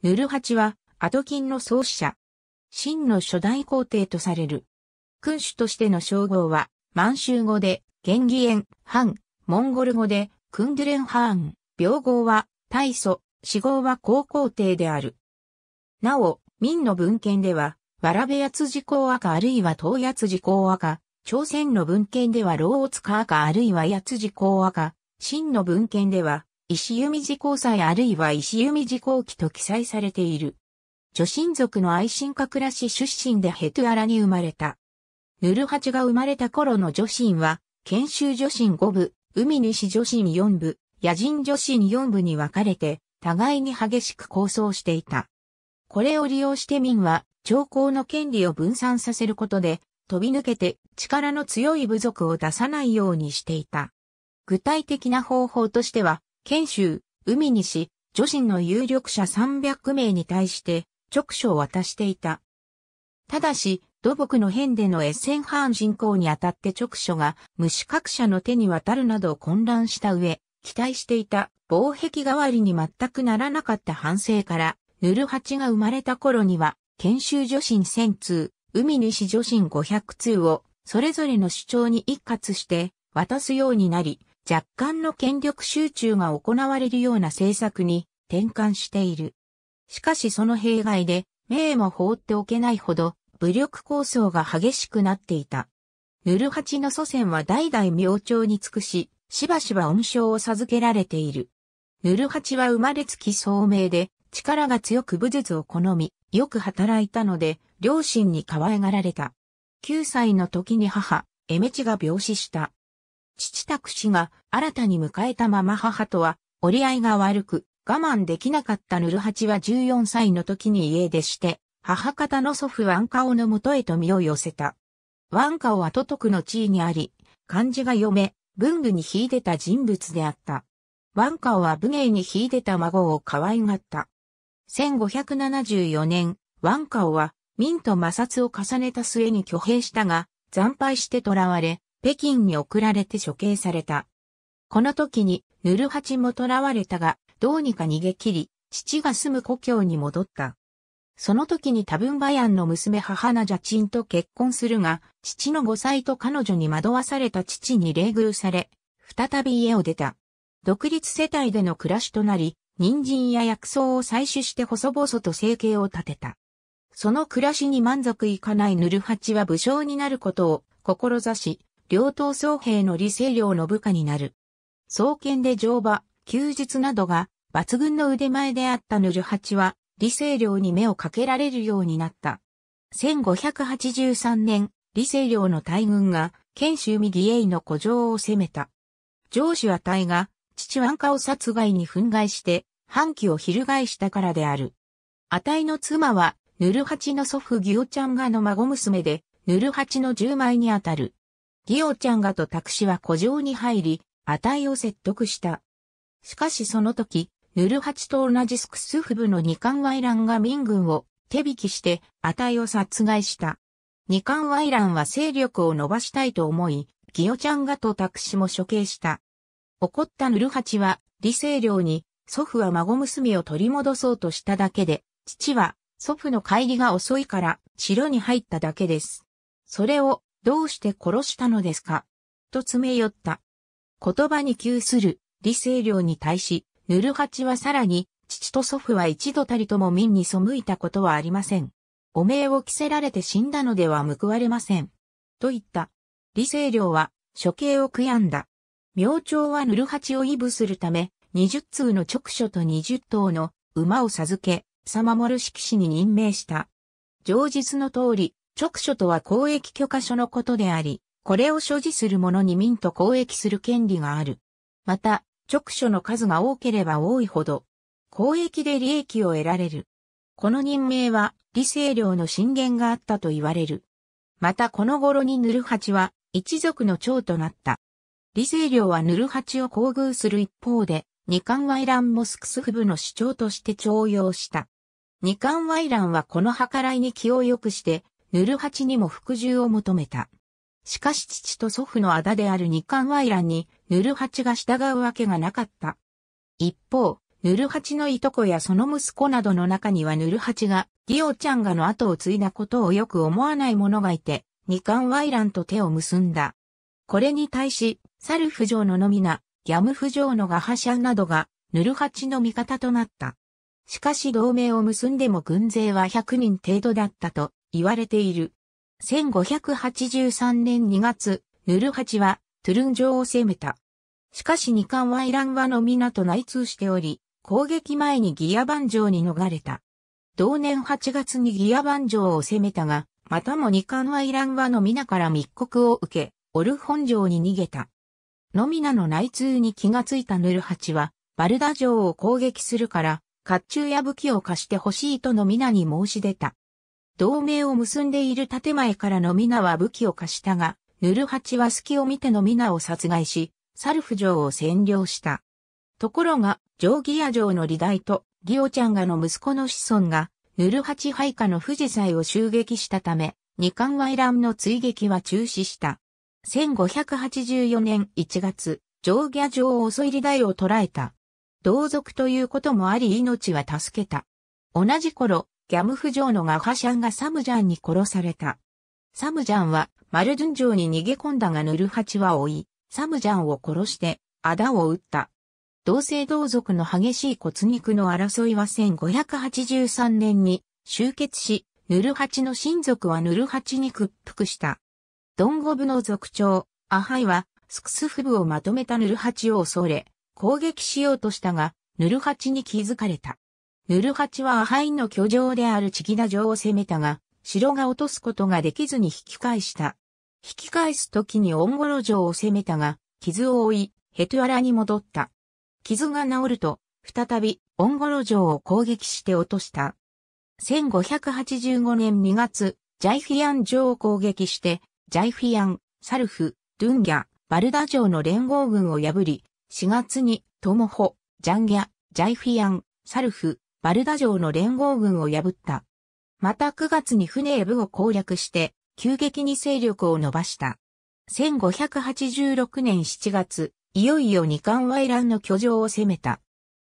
ヌルハチは、アトキンの創始者。真の初代皇帝とされる。君主としての称号は、満州語で、元義縁、藩、ハン、モンゴル語で、クンドゥレンハーン、病号は、大祖、死号は高皇帝である。なお、民の文献では、わらべやつじこうかあるいは東やつじこうか、朝鮮の文献では老をつか赤あるいはやつじこうか、真の文献では、石弓寺公祭あるいは石弓寺公期と記載されている。女神族の愛神家らし出身でヘトゥアラに生まれた。ヌルハチが生まれた頃の女神は、研修女神5部、海西女神4部、野人女神4部に分かれて、互いに激しく抗争していた。これを利用して民は、長考の権利を分散させることで、飛び抜けて力の強い部族を出さないようにしていた。具体的な方法としては、県州、海西、女神の有力者300名に対して直書を渡していた。ただし、土木の変でのエッセンン人口にあたって直書が無各社の手に渡るなど混乱した上、期待していた防壁代わりに全くならなかった反省から、ヌルハチが生まれた頃には、研修女神1000通、海西女神500通を、それぞれの主張に一括して渡すようになり、若干の権力集中が行われるような政策に転換している。しかしその弊害で、名も放っておけないほど、武力抗争が激しくなっていた。ヌルハチの祖先は代々明朝に尽くし、しばしば恩賞を授けられている。ヌルハチは生まれつき聡明で、力が強く武術を好み、よく働いたので、両親に可愛がられた。9歳の時に母、エメチが病死した。父宅氏が新たに迎えたまま母とは折り合いが悪く我慢できなかったヌルハチは14歳の時に家出して、母方の祖父ワンカオの元へと身を寄せた。ワンカオは都督の地位にあり、漢字が読め、文具に秀でた人物であった。ワンカオは武芸に秀でた孫を可愛がった。1574年、ワンカオは民と摩擦を重ねた末に挙兵したが、惨敗して囚われ、北京に送られて処刑された。この時に、ヌルハチも囚われたが、どうにか逃げ切り、父が住む故郷に戻った。その時に多分バヤンの娘母ナジャチンと結婚するが、父の5歳と彼女に惑わされた父に冷遇され、再び家を出た。独立世帯での暮らしとなり、人参や薬草を採取して細々と生計を立てた。その暮らしに満足いかないヌルハチは武将になることを志し、両党総兵の李性領の部下になる。創建で乗馬、休日などが抜群の腕前であったヌルハチは、李性領に目をかけられるようになった。1583年、李性領の大軍が、県州右衛の古城を攻めた。上司は大が、父ンカを殺害に憤慨して、反旗を翻したからである。値の妻は、ヌルハチの祖父ギオちゃんがの孫娘で、ヌルハチの十枚にあたる。ギオちゃんがとタクシは古城に入り、値を説得した。しかしその時、ヌルハチと同じスクスフ部の二冠ワイランが民軍を手引きして、値を殺害した。二冠ワイランは勢力を伸ばしたいと思い、ギオちゃんがとタクシも処刑した。怒ったヌルハチは、理性涼に、祖父は孫娘を取り戻そうとしただけで、父は祖父の帰りが遅いから、城に入っただけです。それをどうして殺したのですかと詰め寄った。言葉に窮する理性量に対し、ヌルハチはさらに、父と祖父は一度たりとも民に背いたことはありません。汚名を着せられて死んだのでは報われません。と言った。理性量は処刑を悔やんだ。明朝はヌルハチを威舞するため、20通の直所と20頭の馬を授け、さ守る色紙に任命した。上述の通り、直所とは公益許可書のことであり、これを所持する者に民と公益する権利がある。また、直所の数が多ければ多いほど、公益で利益を得られる。この任命は、理性量の進言があったと言われる。またこの頃にヌルハチは、一族の長となった。理性量はヌルハチを厚遇する一方で、二冠ワイランモスクスフ部の主張として徴用した。二冠ワイランはこの計らいに気を良くして、ヌルハチにも服従を求めた。しかし父と祖父の仇である日韓ワイランにヌルハチが従うわけがなかった。一方、ヌルハチのいとこやその息子などの中にはヌルハチがギオちゃんがの後を継いだことをよく思わない者がいて、日韓ワイランと手を結んだ。これに対し、サルフ城ののみな、ギャムフ城のガハシャンなどが、ヌルハチの味方となった。しかし同盟を結んでも軍勢は100人程度だったと、言われている。1583年2月、ヌルハチはトゥルン城を攻めた。しかし二冠はイランワの皆と内通しており、攻撃前にギアバン城に逃れた。同年8月にギアバン城を攻めたが、またも二冠はイランワの皆から密告を受け、オルン城に逃げた。ノミナの内通に気がついたヌルハチは、バルダ城を攻撃するから、甲冑や武器を貸してほしいとの皆に申し出た。同盟を結んでいる建前からの皆は武器を貸したが、ヌルハチは隙を見ての皆を殺害し、サルフ城を占領した。ところが、ジョーギア城の離大と、ギオちゃんがの息子の子孫が、ヌルハチ配下の富士祭を襲撃したため、二冠ワイランの追撃は中止した。1584年1月、ジョーギア城を襲い離大を捕らえた。同族ということもあり命は助けた。同じ頃、ギャムフ城のガハシャンがサムジャンに殺された。サムジャンはマルドゥン城に逃げ込んだがヌルハチは追い、サムジャンを殺してアダを撃った。同姓同族の激しい骨肉の争いは1583年に終結し、ヌルハチの親族はヌルハチに屈服した。ドンゴブの族長、アハイは、スクスフブをまとめたヌルハチを恐れ、攻撃しようとしたが、ヌルハチに気づかれた。ヌルハチはアハインの居城であるチギダ城を攻めたが、城が落とすことができずに引き返した。引き返す時にオンゴロ城を攻めたが、傷を負い、ヘトゥアラに戻った。傷が治ると、再びオンゴロ城を攻撃して落とした。1585年2月、ジャイフィアン城を攻撃して、ジャイフィアン、サルフ、ドゥンギャ、バルダ城の連合軍を破り、4月にトモホ、ジャンギャ、ジャイフィアン、サルフ、バルダ城の連合軍を破った。また9月に船へ部を攻略して、急激に勢力を伸ばした。1586年7月、いよいよ二冠ワイランの居城を攻めた。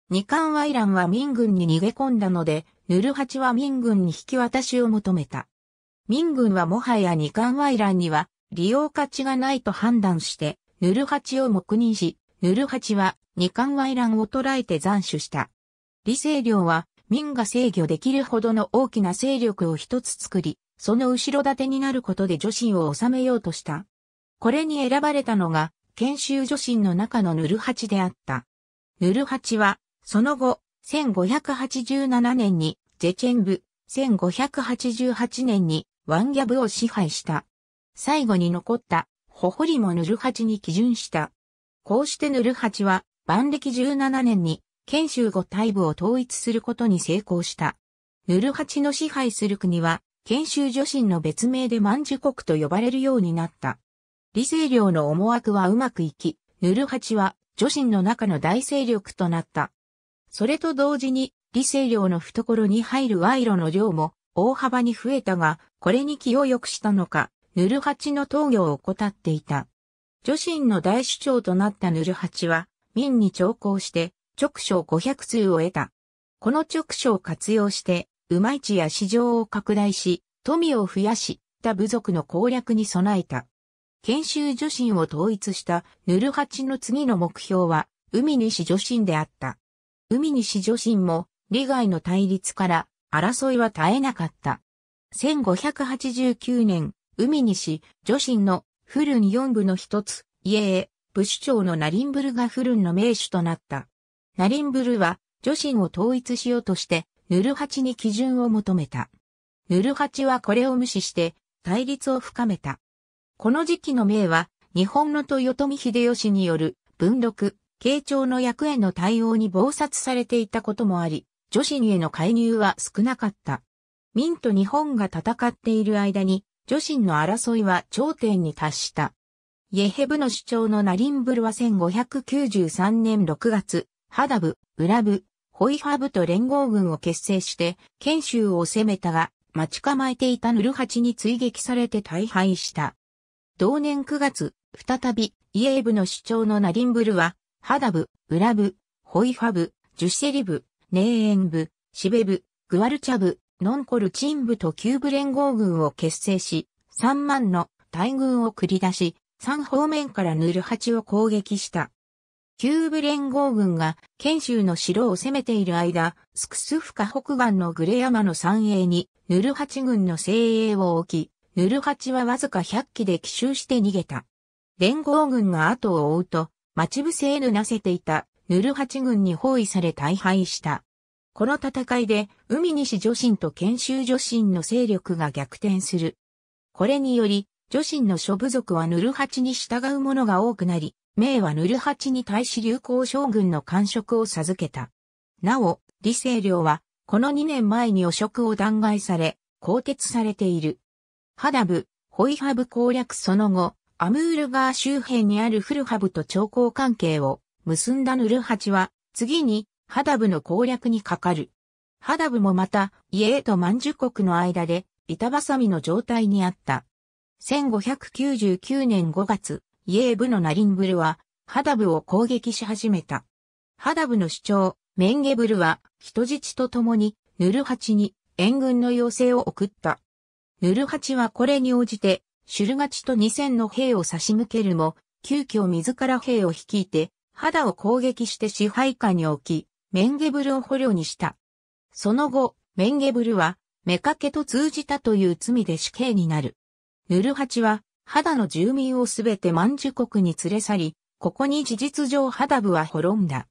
二冠ワイランは民軍に逃げ込んだので、ヌルハチは民軍に引き渡しを求めた。民軍はもはや二冠ワイランには利用価値がないと判断して、ヌルハチを黙認し、ヌルハチは二冠ワイランを捕らえて斬首した。李清良は民が制御できるほどの大きな勢力を一つ作り、その後ろ盾になることで女神を治めようとした。これに選ばれたのが、研修女神の中のヌルハチであった。ヌルハチは、その後、1587年にジェチェンブ、1588年にワンギャブを支配した。最後に残ったホホリもヌルハチに基準した。こうしてヌルハチは、万暦17年に県州五大部を統一することに成功した。ヌルハチの支配する国は、県州女神の別名で万寿国と呼ばれるようになった。李性領の思惑はうまくいき、ヌルハチは女神の中の大勢力となった。それと同時に、李性領の懐に入る賄賂の量も大幅に増えたが、これに気を良くしたのか、ヌルハチの投業を怠っていた。女神の大主張となったヌルハチは、民に徴工して、直所500通を得た。この直所を活用して、馬市や市場を拡大し、富を増やし、た部族の攻略に備えた。研修女神を統一したヌルハチの次の目標は、海西女神であった。海西女神も、利害の対立から、争いは絶えなかった。1589年、海西女神のフルン四部の一つ、イエー、部首長のナリンブルがフルンの名手となった。ナリンブルは女子を統一しようとして、ヌルハチに基準を求めた。ヌルハチはこれを無視して、対立を深めた。この時期の命は、日本の豊臣秀吉による文禄、慶長の役への対応に謀殺されていたこともあり、女子への介入は少なかった。明と日本が戦っている間に、女子の争いは頂点に達した。イエヘブの主張のナリンブルは1593年6月、ハダブ、ウラブ、ホイハブと連合軍を結成して、賢州を攻めたが、待ち構えていたヌルハチに追撃されて大敗した。同年9月、再び、イエーブの主張のナリンブルは、ハダブ、ウラブ、ホイファブ、ジュシェリブ、ネーエンブ、シベブ、グワルチャブ、ノンコルチンブとキューブ連合軍を結成し、3万の大軍を繰り出し、3方面からヌルハチを攻撃した。キューブ連合軍が、県州の城を攻めている間、スクスフカ北岸のグレ山の山営に、ヌルハチ軍の精鋭を置き、ヌルハチはわずか100機で奇襲して逃げた。連合軍が後を追うと、待ち伏せへぬなせていた、ヌルハチ軍に包囲され大敗した。この戦いで、海西女神と研修女神の勢力が逆転する。これにより、女神の諸部族はヌルハチに従う者が多くなり、明はヌルハチに対し流行将軍の官職を授けた。なお、李成良は、この2年前に汚職を弾劾され、更迭されている。ハダブ、ホイハブ攻略その後、アムール川周辺にあるフルハブと長江関係を結んだヌルハチは、次に、ハダブの攻略にかかる。ハダブもまた、イエーと満州国の間で、板挟みの状態にあった。1599年5月、イエーブのナリンブルは、ハダブを攻撃し始めた。ハダブの主張、メンゲブルは、人質と共に、ヌルハチに援軍の要請を送った。ヌルハチはこれに応じて、シュルガチと2000の兵を差し向けるも、急遽自ら兵を率いて、肌を攻撃して支配下に置き、メンゲブルを捕虜にした。その後、メンゲブルは、目カけと通じたという罪で死刑になる。ヌルハチは、肌の住民をすべて満寿国に連れ去り、ここに事実上肌部は滅んだ。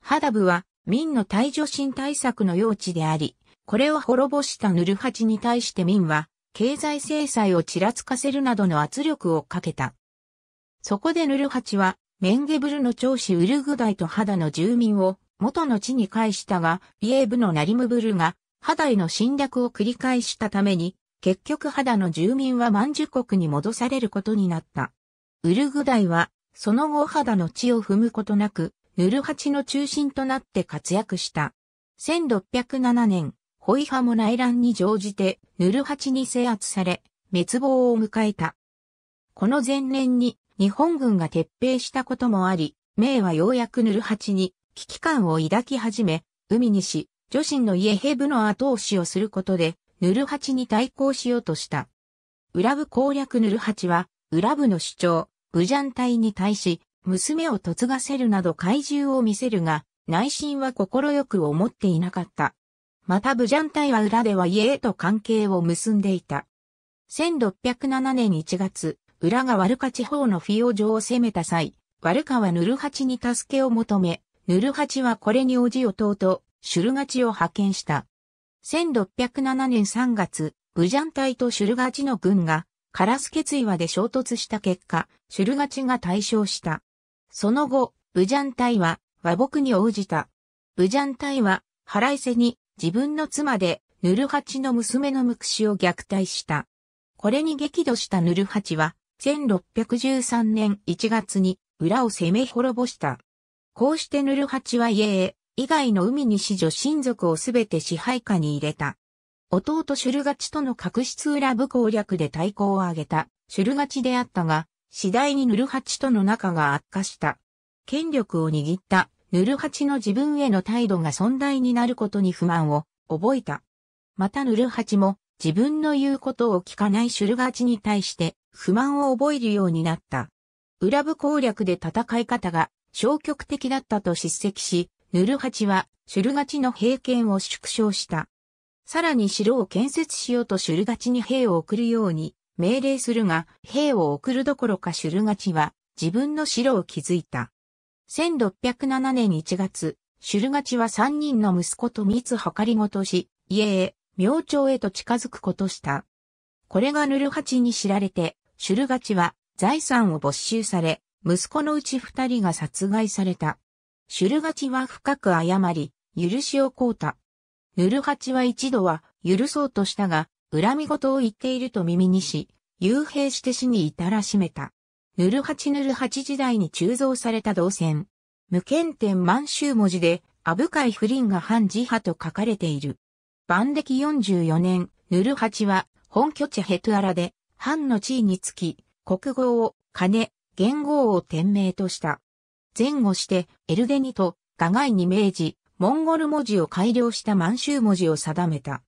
肌部は民の退女心対策の用地であり、これを滅ぼしたヌルハチに対して民は、経済制裁をちらつかせるなどの圧力をかけた。そこでヌルハチは、メンゲブルの長子ウルグダイと肌の住民を元の地に返したが、ビエーブのナリムブルが、肌への侵略を繰り返したために、結局肌の住民は満寿国に戻されることになった。ウルグダイは、その後肌の地を踏むことなく、ヌルハチの中心となって活躍した。1607年、ホイハモ内乱に乗じて、ヌルハチに制圧され、滅亡を迎えた。この前年に、日本軍が撤兵したこともあり、明はようやくヌルハチに危機感を抱き始め、海にし、女神のイエヘブの後押しをすることで、ヌルハチに対抗しようとした。ウラブ攻略ヌルハチは、ウラブの主張、ブジャン隊に対し、娘を嫁がせるなど怪獣を見せるが、内心は快く思っていなかった。またブジャン隊は裏では家へと関係を結んでいた。1607年1月、裏がワルカ地方のフィオ城を攻めた際、ワルカはヌルハチに助けを求め、ヌルハチはこれに応じ弟、シュルガチを派遣した。1607年3月、ブジャン隊とシュルガチの軍が、カラス決意和で衝突した結果、シュルガチが大勝した。その後、ブジャン隊は和睦に応じた。ブジャン隊は腹いせに自分の妻でヌルハチの娘のムクシを虐待した。これに激怒したヌルハチは、1613年1月に裏を攻め滅ぼした。こうしてヌルハチは家へ以外の海に西女親族をすべて支配下に入れた。弟シュルガチとの確執裏部攻略で対抗を挙げたシュルガチであったが、次第にヌルハチとの仲が悪化した。権力を握ったヌルハチの自分への態度が存在になることに不満を覚えた。またヌルハチも自分の言うことを聞かないシュルガチに対して不満を覚えるようになった。裏部攻略で戦い方が消極的だったと叱責し、ヌルハチは、シュルガチの兵権を縮小した。さらに城を建設しようとシュルガチに兵を送るように命令するが、兵を送るどころかシュルガチは自分の城を築いた。1607年1月、シュルガチは3人の息子と密測りごとし、家へ、明朝へと近づくことした。これがヌルハチに知られて、シュルガチは財産を没収され、息子のうち二人が殺害された。シュルガチは深く謝り、許しをこうた。ヌルハチは一度は許そうとしたが、恨み事を言っていると耳にし、幽閉して死に至らしめた。ヌルハチヌルハチ時代に鋳造された銅線。無検点満州文字で、アブカイ不倫が反自派と書かれている。万歴44年、ヌルハチは本拠地ヘトアラで、藩の地位につき、国号を、金、元号を天名とした。前後してエルデニとガガイに命じ、モンゴル文字を改良した満州文字を定めた。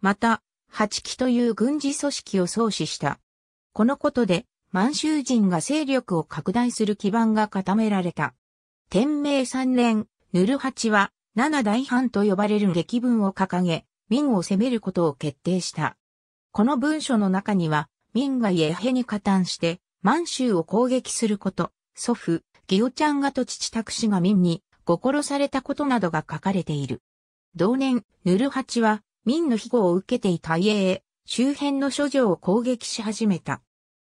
また、八旗という軍事組織を創始した。このことで、満州人が勢力を拡大する基盤が固められた。天明三年、ヌル八は、七大藩と呼ばれる劇文を掲げ、民を攻めることを決定した。この文書の中には、民が家へに加担して、満州を攻撃すること、祖父、ギオちゃんがと父拓司が民に、ご殺されたことなどが書かれている。同年、ヌルハチは、民の庇護を受けていた家へ、周辺の諸城を攻撃し始めた。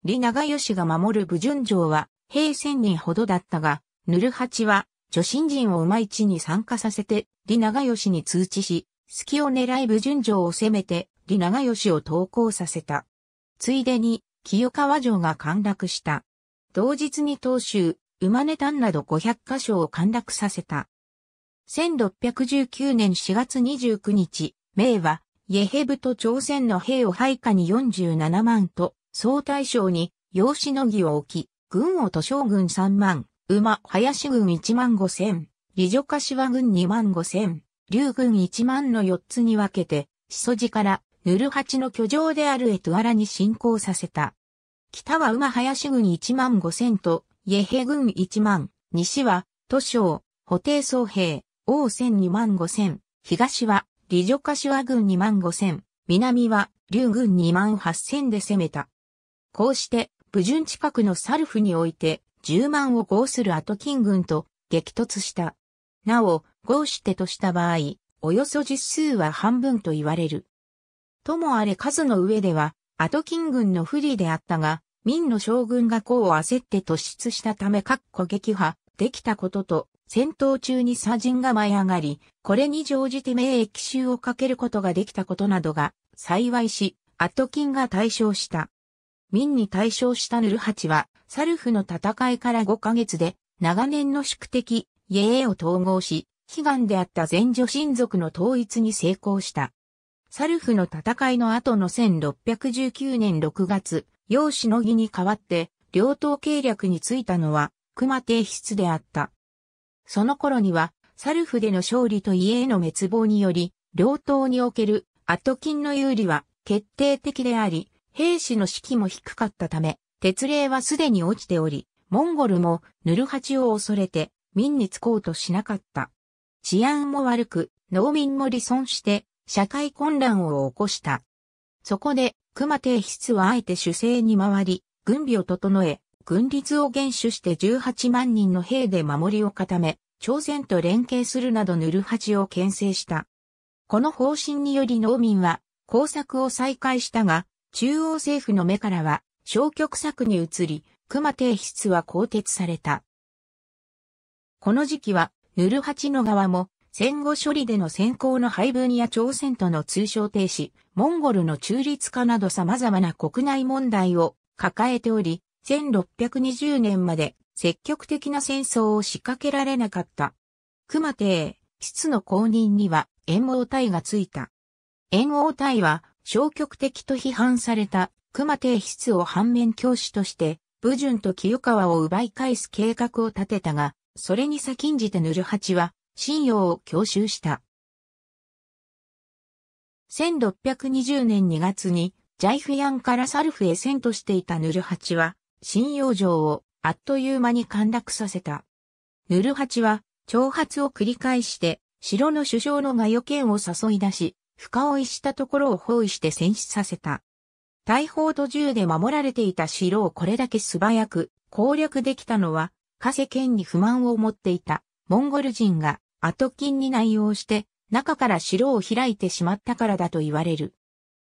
李長吉が守る武順城は、兵千人ほどだったが、ヌルハチは、女神人を馬市に参加させて、李長吉に通知し、隙を狙い武順城を攻めて、李長吉を投降させた。ついでに、清川城が陥落した。同日に当州、馬根丹など500カ所を陥落させた。1619年4月29日、明は、イェヘブと朝鮮の兵を配下に47万と、総大将に、養子の儀を置き、軍を都将軍3万、馬、林軍1万5千、李女柏軍2万5千、竜軍1万の4つに分けて、しそじから、ヌルハチの居城であるエトアラに侵攻させた。北は馬林軍1万5千と、イェヘ軍一万、西は、都省、補定総兵、王千二万五千、東は、李女柏軍二万五千、南は、劉軍二万八千で攻めた。こうして、武順近くのサルフにおいて、十万を合するアトキン軍と激突した。なお、合してとした場合、およそ実数は半分と言われる。ともあれ数の上では、アトキン軍の不利であったが、明の将軍が功を焦って突出したため各個撃破できたことと、戦闘中に左人が舞い上がり、これに乗じて名駅襲をかけることができたことなどが幸いし、アトキンが対象した。民に対象したヌルハチは、サルフの戦いから5ヶ月で、長年の宿敵、イエーを統合し、悲願であった前女親族の統一に成功した。サルフの戦いの後の1619年6月、用氏の儀に代わって、両党計略についたのは、熊帝出であった。その頃には、サルフでの勝利と家への滅亡により、両党におけるアトキンの有利は決定的であり、兵士の士気も低かったため、鉄令はすでに落ちており、モンゴルもヌルハチを恐れて、民につこうとしなかった。治安も悪く、農民も離村して、社会混乱を起こした。そこで、熊帝筆はあえて主制に回り、軍備を整え、軍律を厳守して18万人の兵で守りを固め、朝鮮と連携するなどヌルハチを牽制した。この方針により農民は工作を再開したが、中央政府の目からは消極策に移り、熊帝筆は更迭された。この時期は、ヌルハチの側も戦後処理での先行の配分や朝鮮との通商停止、モンゴルの中立化など様々な国内問題を抱えており、1620年まで積極的な戦争を仕掛けられなかった。熊帝、質の公認には炎王隊がついた。炎王隊は消極的と批判された熊帝質を反面教師として、武順と清川を奪い返す計画を立てたが、それに先んじてヌルハチは信用を強襲した。1620年2月に、ジャイフヤンからサルフへ遷としていたヌルハチは、信用城をあっという間に陥落させた。ヌルハチは、挑発を繰り返して、城の首相のガヨ剣を誘い出し、深追いしたところを包囲して戦死させた。大砲と銃で守られていた城をこれだけ素早く攻略できたのは、加瀬県に不満を持っていたモンゴル人がアトキンに内容して中から城を開いてしまったからだと言われる。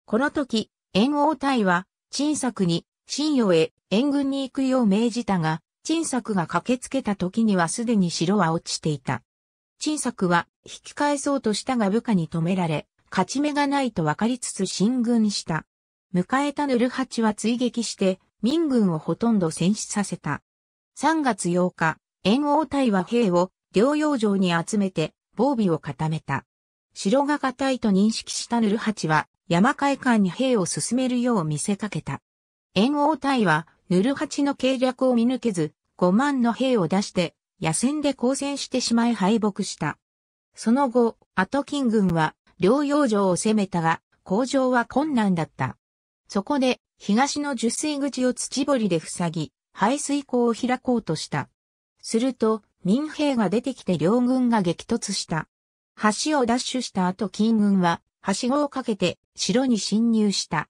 この時、炎王隊は、陳作に、新与へ援軍に行くよう命じたが、陳作が駆けつけた時にはすでに城は落ちていた。陳作は引き返そうとしたが部下に止められ、勝ち目がないと分かりつつ進軍した。迎えたヌルハチは追撃して、民軍をほとんど戦死させた。3月8日、炎王隊は兵を療養場に集めて防備を固めた。城が堅いと認識したヌルハチは山海間に兵を進めるよう見せかけた。炎王隊はヌルハチの計略を見抜けず5万の兵を出して野戦で交戦してしまい敗北した。その後、アトキン軍は療養城を攻めたが、工場は困難だった。そこで、東の受水口を土堀りで塞ぎ、排水口を開こうとした。すると、民兵が出てきて両軍が激突した。橋を奪取した後金軍は、はしごをかけて城に侵入した。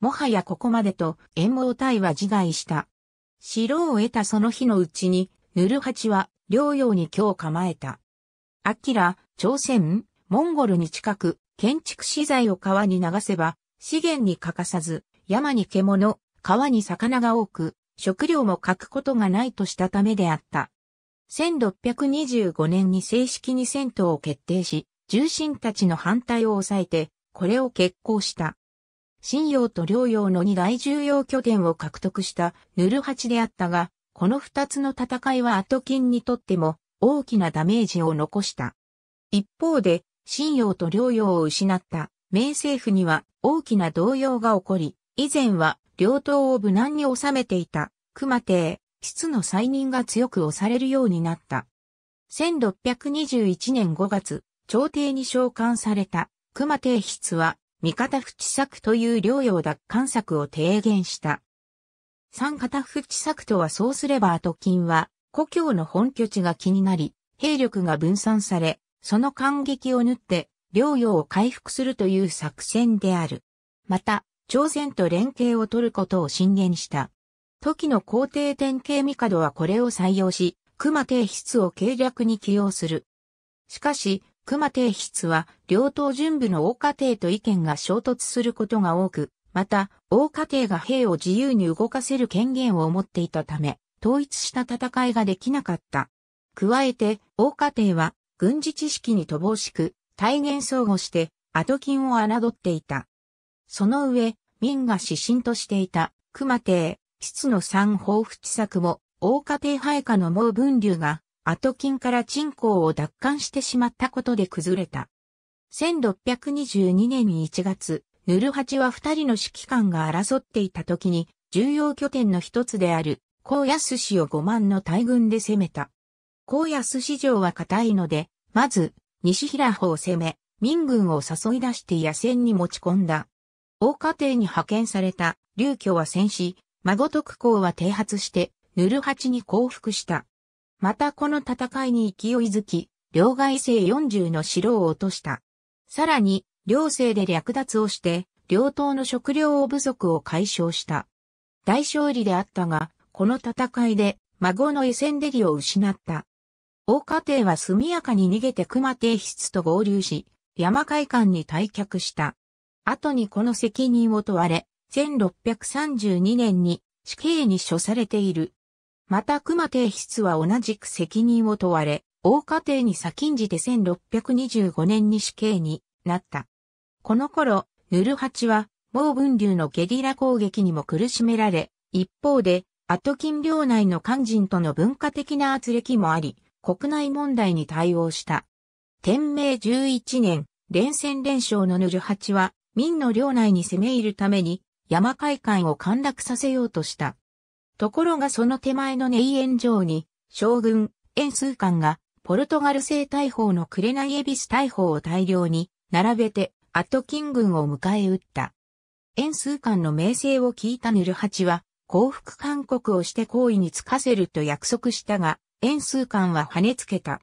もはやここまでと炎王隊は自害した。城を得たその日のうちに、ヌルハチは両用に今日構えた。アキラ、朝鮮、モンゴルに近く、建築資材を川に流せば、資源に欠かさず、山に獣、川に魚が多く、食料も欠くことがないとしたためであった。1625年に正式に戦闘を決定し、重臣たちの反対を抑えて、これを決行した。新用と両用の二大重要拠点を獲得したヌルハチであったが、この二つの戦いはアトキンにとっても大きなダメージを残した。一方で、新用と両用を失った明政府には大きな動揺が起こり、以前は両党を無難に収めていた熊帝、質の再任が強く押されるようになった。1621年5月、朝廷に召喚された熊帝筆は、三方淵作という領用奪還策を提言した。三方淵作とはそうすれば後金は、故郷の本拠地が気になり、兵力が分散され、その感激を縫って、領用を回復するという作戦である。また、朝鮮と連携を取ることを進言した。時の皇帝典型帝はこれを採用し、熊帝筆を計略に起用する。しかし、熊帝筆は、両党準部の王家帝と意見が衝突することが多く、また、王家帝が兵を自由に動かせる権限を持っていたため、統一した戦いができなかった。加えて、王家帝は、軍事知識に乏しく、大言相互して、後金を侮っていた。その上、民が指針としていた、熊帝、質の三不淵作も、大家庭配下の毛分流が、後金から鎮港を奪還してしまったことで崩れた。1622年1月、ヌルハチは二人の指揮官が争っていた時に、重要拠点の一つである、高安市を5万の大軍で攻めた。高安市城は固いので、まず、西平穂を攻め、民軍を誘い出して野戦に持ち込んだ。大家庭に派遣された、劉居は戦死、孫徳公は停発して、ヌルハチに降伏した。またこの戦いに勢いづき、両外勢40の城を落とした。さらに、両政で略奪をして、両党の食料不足を解消した。大勝利であったが、この戦いで、孫のエセンデリを失った。大家庭は速やかに逃げて熊帝室と合流し、山海間に退却した。後にこの責任を問われ、1632年に死刑に処されている。また熊帝筆は同じく責任を問われ、大家庭に先んじて1625年に死刑になった。この頃、ヌルハチは、某文流のゲリラ攻撃にも苦しめられ、一方で、アトキン領内の肝心との文化的な圧力もあり、国内問題に対応した。天明11年、連戦連勝のヌルハチは、民の領内に攻め入るために、山海間を陥落させようとした。ところがその手前の内園城に、将軍、円数官が、ポルトガル製大砲の紅エビス大砲を大量に、並べて、アットキン軍を迎え撃った。円数官の名声を聞いたヌルハチは、降伏勧告をして行為につかせると約束したが、円数官は跳ねつけた。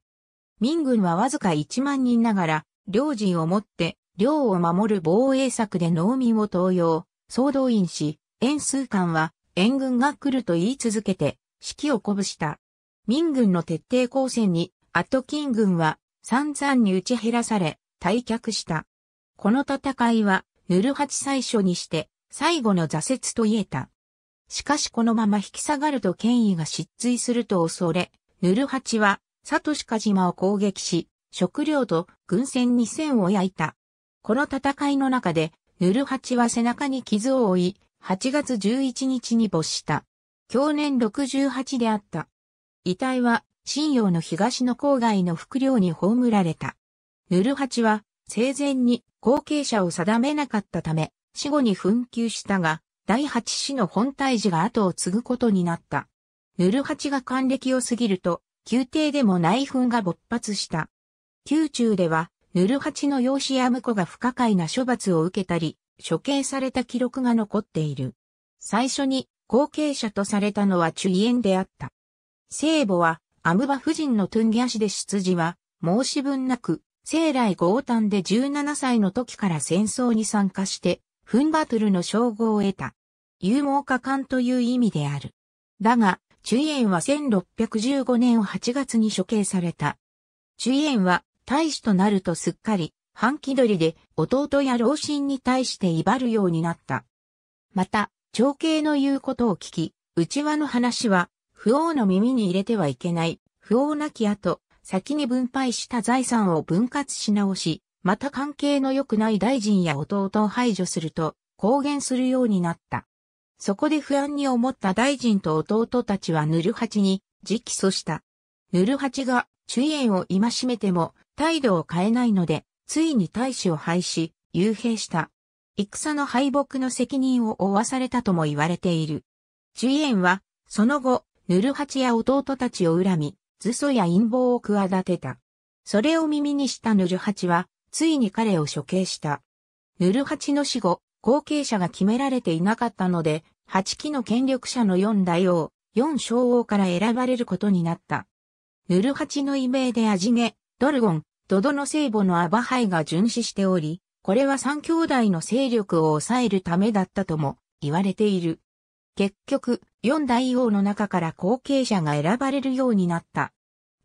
民軍はわずか1万人ながら、領人をもって、領を守る防衛策で農民を登用、総動員し、円数官は援軍が来ると言い続けて、指揮を鼓舞した。民軍の徹底抗戦に、アトキン軍は散々に打ち減らされ、退却した。この戦いは、ヌルハチ最初にして、最後の挫折と言えた。しかしこのまま引き下がると権威が失墜すると恐れ、ヌルハチは、サトシカ島を攻撃し、食料と軍船に線を焼いた。この戦いの中で、ヌルハチは背中に傷を負い、8月11日に没した。去年68であった。遺体は、新陽の東の郊外の副領に葬られた。ヌルハチは、生前に後継者を定めなかったため、死後に紛糾したが、第八死の本体児が後を継ぐことになった。ヌルハチが還暦を過ぎると、宮廷でも内紛が勃発した。宮中では、ヌルハチの養子や婿が不可解な処罰を受けたり、処刑された記録が残っている。最初に後継者とされたのはチュイエンであった。聖母はアムバ夫人のトゥンギア氏で出自は申し分なく、生来豪丹で17歳の時から戦争に参加して、フンバトルの称号を得た。勇猛果敢という意味である。だが、チュイエンは1615年8月に処刑された。チュイエンは大使となるとすっかり、半気取りで弟や老親に対して威張るようになった。また、長兄の言うことを聞き、内輪の話は、不王の耳に入れてはいけない、不王なき後、先に分配した財産を分割し直し、また関係の良くない大臣や弟を排除すると、公言するようになった。そこで不安に思った大臣と弟たちはヌルハチに直訴した。ヌルハチが朱ンを戒めても態度を変えないので、ついに大使を廃し、幽閉した。戦の敗北の責任を負わされたとも言われている。チュエンは、その後、ヌルハチや弟たちを恨み、図祖や陰謀を企てた。それを耳にしたヌルハチは、ついに彼を処刑した。ヌルハチの死後、後継者が決められていなかったので、八期の権力者の四大王、四小王から選ばれることになった。ヌルハチの異名でアジゲ、ドルゴン、ドドの聖母のアバハイが巡視しており、これは三兄弟の勢力を抑えるためだったとも言われている。結局、四大王の中から後継者が選ばれるようになった。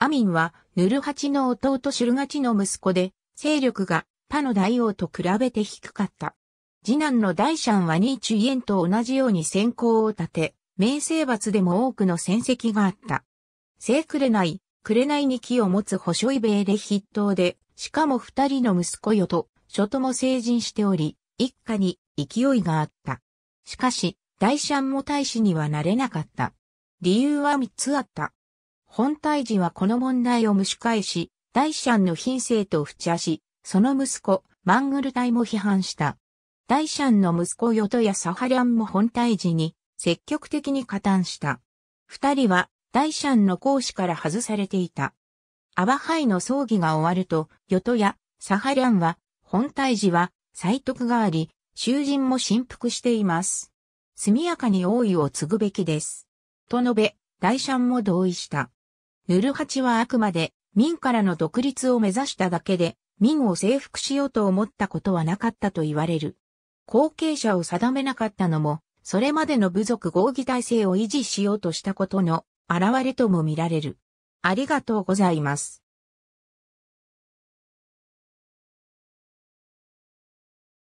アミンは、ヌルハチの弟シュルガチの息子で、勢力が他の大王と比べて低かった。次男のダイシャンはニーチュイエンと同じように先行を立て、名声伐でも多くの戦績があった。聖くれない紅に木を持つ保守イベー筆頭で、しかも二人の息子よと、諸とも成人しており、一家に勢いがあった。しかし、大シャンも大使にはなれなかった。理由は三つあった。本大寺はこの問題を蒸し返し、大シャンの品性と不茶し、その息子、マングル隊も批判した。大シャンの息子ヨトやサハリャンも本大寺に積極的に加担した。二人は大シャンの講師から外されていた。アバハイの葬儀が終わると、ヨトやサハリャンは、本体寺は、斎徳があり、囚人も振幅しています。速やかに王位を継ぐべきです。と述べ、大シャンも同意した。ヌルハチはあくまで民からの独立を目指しただけで、民を征服しようと思ったことはなかったと言われる。後継者を定めなかったのも、それまでの部族合議体制を維持しようとしたことの現れとも見られる。ありがとうございます。